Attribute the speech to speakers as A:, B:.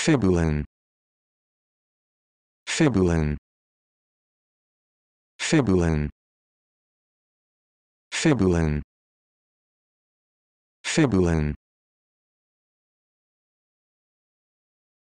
A: Fibulin. Fibulin. Fibulin. Fibulin. Fibulin.